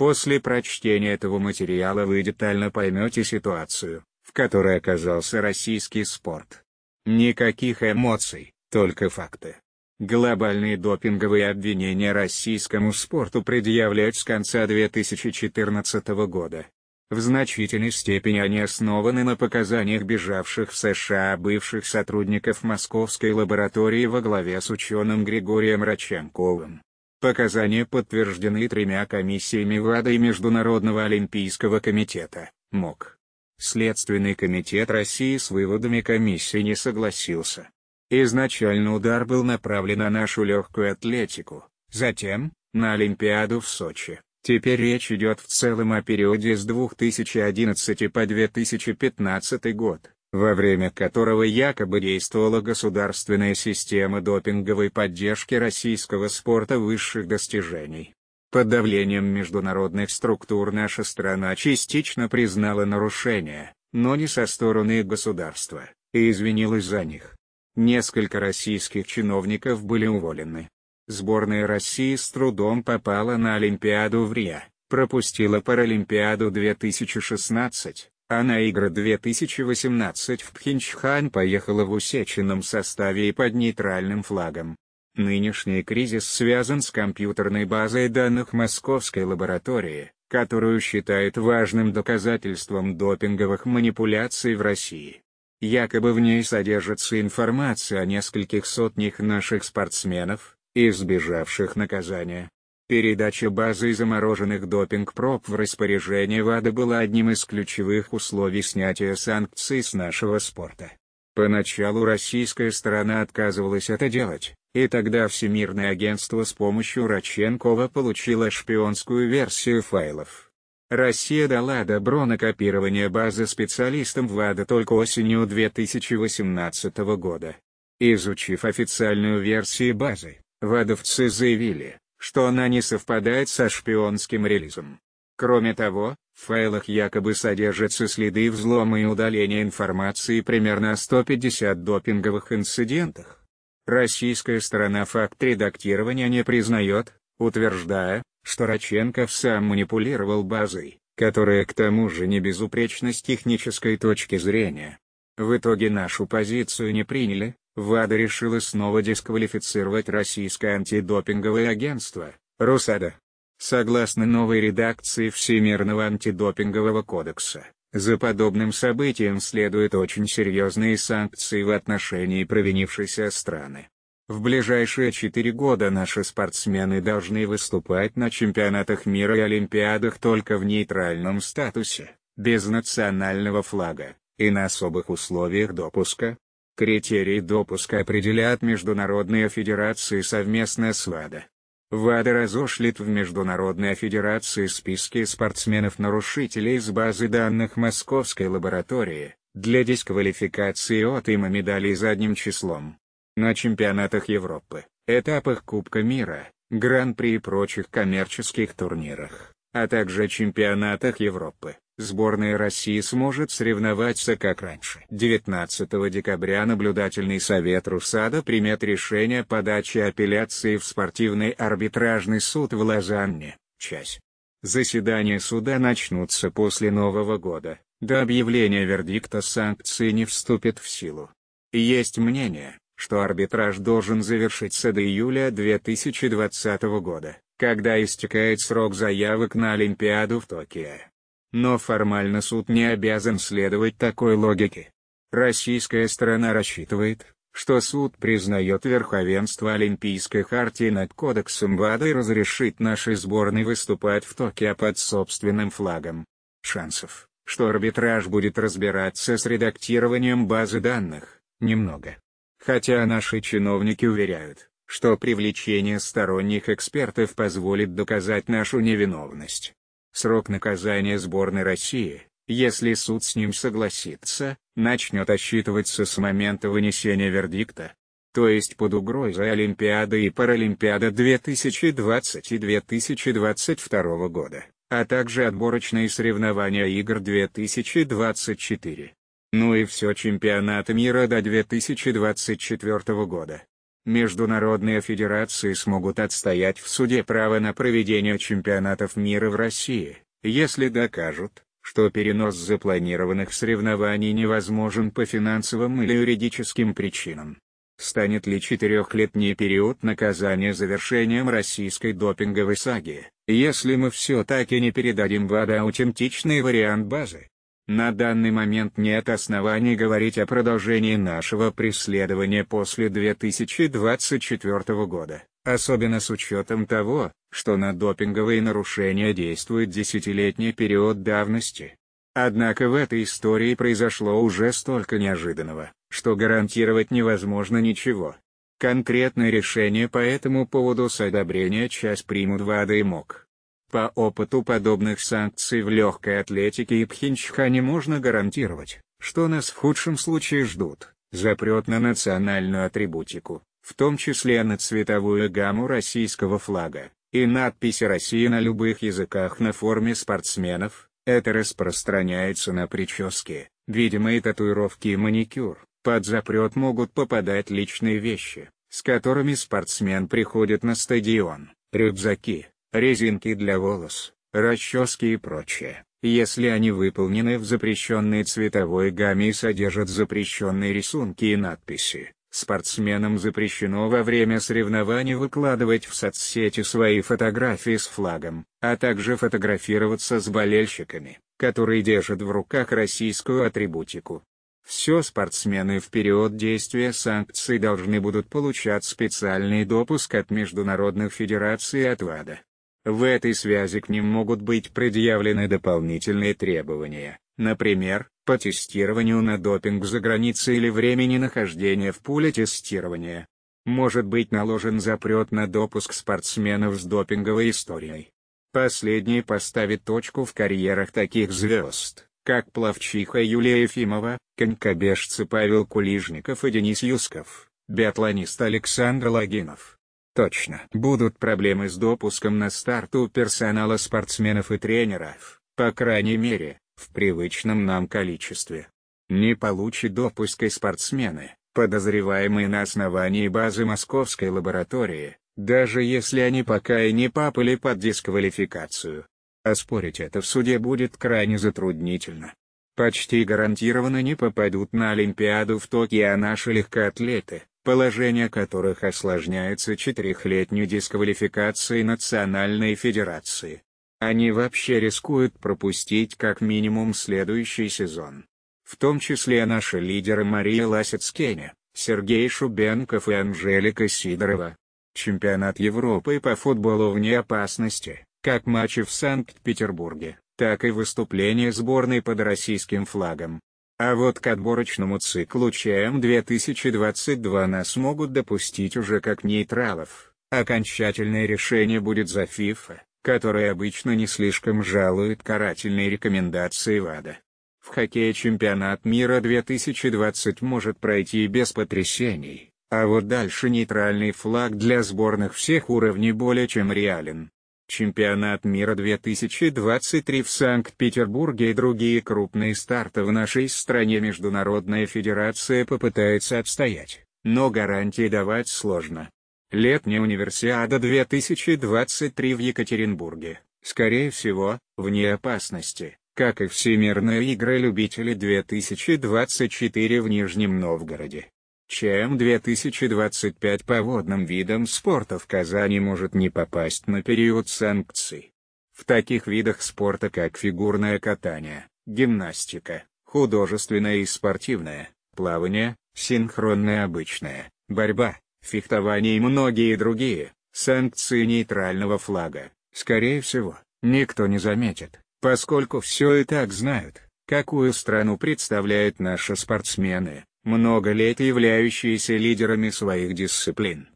После прочтения этого материала вы детально поймете ситуацию, в которой оказался российский спорт. Никаких эмоций, только факты. Глобальные допинговые обвинения российскому спорту предъявляют с конца 2014 года. В значительной степени они основаны на показаниях бежавших в США бывших сотрудников Московской лаборатории во главе с ученым Григорием Раченковым. Показания подтверждены тремя комиссиями ВАДА и Международного олимпийского комитета, МОК. Следственный комитет России с выводами комиссии не согласился. Изначально удар был направлен на нашу легкую атлетику, затем, на Олимпиаду в Сочи. Теперь речь идет в целом о периоде с 2011 по 2015 год во время которого якобы действовала государственная система допинговой поддержки российского спорта высших достижений. Под давлением международных структур наша страна частично признала нарушения, но не со стороны государства, и извинилась за них. Несколько российских чиновников были уволены. Сборная России с трудом попала на Олимпиаду в Рио, пропустила Паралимпиаду 2016, а игра 2018 в Пхенчхан поехала в усеченном составе и под нейтральным флагом. Нынешний кризис связан с компьютерной базой данных Московской лаборатории, которую считают важным доказательством допинговых манипуляций в России. Якобы в ней содержится информация о нескольких сотнях наших спортсменов, избежавших наказания, Передача базы замороженных допинг-проб в распоряжение ВАДА была одним из ключевых условий снятия санкций с нашего спорта. Поначалу российская сторона отказывалась это делать, и тогда Всемирное агентство с помощью Раченкова получило шпионскую версию файлов. Россия дала добро на копирование базы специалистам ВАДА только осенью 2018 года. Изучив официальную версию базы, ВАДовцы заявили, что она не совпадает со шпионским релизом. Кроме того, в файлах якобы содержатся следы взлома и удаления информации примерно о 150 допинговых инцидентах. Российская сторона факт редактирования не признает, утверждая, что Раченков сам манипулировал базой, которая к тому же не безупречна с технической точки зрения. В итоге нашу позицию не приняли, ВАДА решила снова дисквалифицировать российское антидопинговое агентство, РОСАДА. Согласно новой редакции Всемирного антидопингового кодекса, за подобным событием следуют очень серьезные санкции в отношении провинившейся страны. В ближайшие четыре года наши спортсмены должны выступать на чемпионатах мира и Олимпиадах только в нейтральном статусе, без национального флага, и на особых условиях допуска, Критерии допуска определят Международная федерация совместно с ВАДА. ВАДА разошлит в Международные федерации списки спортсменов-нарушителей из базы данных Московской лаборатории, для дисквалификации от има медалей задним числом. На чемпионатах Европы, этапах Кубка мира, Гран-при и прочих коммерческих турнирах, а также чемпионатах Европы, сборная России сможет соревноваться как раньше. 19 декабря наблюдательный совет Русада примет решение о подаче апелляции в спортивный арбитражный суд в Лозанне, часть. Заседания суда начнутся после Нового года, до объявления вердикта санкции не вступит в силу. Есть мнение, что арбитраж должен завершиться до июля 2020 года, когда истекает срок заявок на Олимпиаду в Токио. Но формально суд не обязан следовать такой логике. Российская сторона рассчитывает, что суд признает верховенство Олимпийской хартии над Кодексом ВАДА и разрешит нашей сборной выступать в Токио под собственным флагом. Шансов, что арбитраж будет разбираться с редактированием базы данных, немного. Хотя наши чиновники уверяют, что привлечение сторонних экспертов позволит доказать нашу невиновность. Срок наказания сборной России, если суд с ним согласится, начнет отсчитываться с момента вынесения вердикта. То есть под угрозой Олимпиады и Паралимпиада 2020 и 2022 года, а также отборочные соревнования игр 2024. Ну и все чемпионаты мира до 2024 года. Международные федерации смогут отстоять в суде право на проведение чемпионатов мира в России, если докажут, что перенос запланированных соревнований невозможен по финансовым или юридическим причинам. Станет ли четырехлетний период наказания завершением российской допинговой саги, если мы все-таки не передадим ВАДА аутентичный вариант базы? На данный момент нет оснований говорить о продолжении нашего преследования после 2024 года, особенно с учетом того, что на допинговые нарушения действует десятилетний период давности. Однако в этой истории произошло уже столько неожиданного, что гарантировать невозможно ничего. Конкретное решение по этому поводу с одобрения часть примут ВАДА и МОК. По опыту подобных санкций в легкой атлетике и пхенчхане можно гарантировать, что нас в худшем случае ждут, запрет на национальную атрибутику, в том числе на цветовую гамму российского флага, и надписи России на любых языках на форме спортсменов, это распространяется на прически, видимые татуировки и маникюр. Под запрет могут попадать личные вещи, с которыми спортсмен приходит на стадион, рюкзаки, резинки для волос, расчески и прочее, если они выполнены в запрещенной цветовой гамме и содержат запрещенные рисунки и надписи. Спортсменам запрещено во время соревнований выкладывать в соцсети свои фотографии с флагом, а также фотографироваться с болельщиками, которые держат в руках российскую атрибутику. Все спортсмены в период действия санкций должны будут получать специальный допуск от международных федераций от ВАДА. В этой связи к ним могут быть предъявлены дополнительные требования, например, по тестированию на допинг за границей или времени нахождения в пуле тестирования. Может быть наложен запрет на допуск спортсменов с допинговой историей. Последний поставит точку в карьерах таких звезд, как Плавчиха Юлия Ефимова, конькобежцы Павел Кулижников и Денис Юсков, биатлонист Александр Логинов. Точно. Будут проблемы с допуском на старт у персонала спортсменов и тренеров, по крайней мере, в привычном нам количестве. Не получит допуска спортсмены, подозреваемые на основании базы московской лаборатории, даже если они пока и не попали под дисквалификацию. Оспорить это в суде будет крайне затруднительно. Почти гарантированно не попадут на Олимпиаду в Токио наши легкоатлеты положение которых осложняется четырехлетней дисквалификацией Национальной Федерации. Они вообще рискуют пропустить как минимум следующий сезон. В том числе наши лидеры Мария Ласицкене, Сергей Шубенков и Анжелика Сидорова. Чемпионат Европы по футболу вне опасности, как матчи в Санкт-Петербурге, так и выступления сборной под российским флагом. А вот к отборочному циклу ЧМ-2022 нас могут допустить уже как нейтралов. Окончательное решение будет за FIFA, которая обычно не слишком жалует карательные рекомендации ВАДА. В хоккее чемпионат мира 2020 может пройти и без потрясений, а вот дальше нейтральный флаг для сборных всех уровней более чем реален чемпионат мира 2023 в Санкт-Петербурге и другие крупные старты в нашей стране Международная федерация попытается отстоять, но гарантии давать сложно. Летняя универсиада 2023 в Екатеринбурге, скорее всего, вне опасности, как и Всемирные игры любителей 2024 в Нижнем Новгороде чем 2025 по водным видам спорта в Казани может не попасть на период санкций. В таких видах спорта как фигурное катание, гимнастика, художественное и спортивное, плавание, синхронное обычное, борьба, фехтование и многие другие, санкции нейтрального флага, скорее всего, никто не заметит, поскольку все и так знают, какую страну представляют наши спортсмены много лет являющиеся лидерами своих дисциплин.